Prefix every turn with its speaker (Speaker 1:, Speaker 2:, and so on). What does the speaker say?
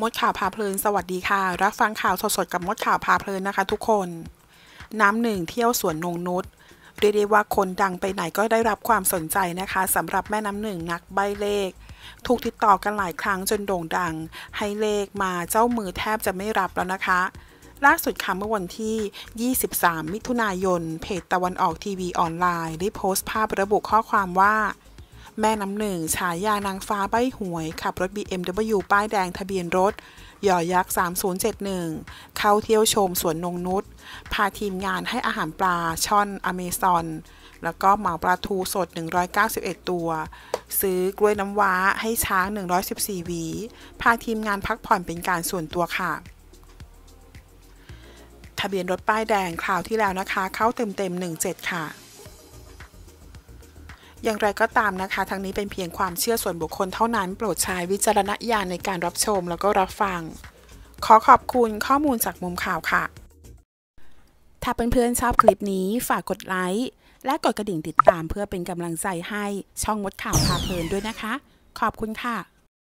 Speaker 1: มดข่าวพาเพลินสวัสดีค่ะ รับฟังข่าวสด ๆ กับมดข่าวพาเพลินนะคะ ทุกคน น้ำหนึ่งเที่ยวสวนนงนุษย์เรียกได้ว่าคนดังไปไหนก็ได้รับความสนใจนะคะสำหรับแม่น้ำหนึ่งนักใบเลขถูกติดต่อกันหลายครั้งจนโด่งดัง ให้เลขมาเจ้ามือแทบจะไม่รับแล้วนะคะล่าสุดค่ะเมื่อวันที่ 23 มิถุนายน เพจตะวันออกทีวีออนไลน์ได้โพสต์ภาพระบุข้อความว่าแม่น้ำหนึ่งฉายานางฟ้าใบหวย ขับรถ BMW ป้ายแดงทะเบียนรถย่อยักษ์ 3071 เข้าเที่ยวชมสวนนงนุษย์พาทีมงานให้อาหารปลาช่อนอเมซอน แล้วก็เหมาปลาทูสด 191 ตัว ซื้อกล้วยน้ำว้าให้ช้าง 114 วี พาทีมงานพักผ่อนเป็นการส่วนตัวค่ะ ทะเบียนรถป้ายแดง คราวที่แล้วนะคะ เข้าเต็มๆ17 ค่ะอย่างไรก็ตามนะคะ ทั้งนี้เป็นเพียงความเชื่อส่วนบุคคลเท่านั้น โปรดใช้วิจารณญาณในการรับชมแล้วก็รับฟัง ขอขอบคุณข้อมูลจากมุมข่าวค่ะ ถ้าเพื่อนๆชอบคลิปนี้ฝากกดไลค์ และกดกระดิ่งติดตามเพื่อเป็นกำลังใจให้ช่องมดข่าวพาเพลินด้วยนะคะ ขอบคุณค่ะ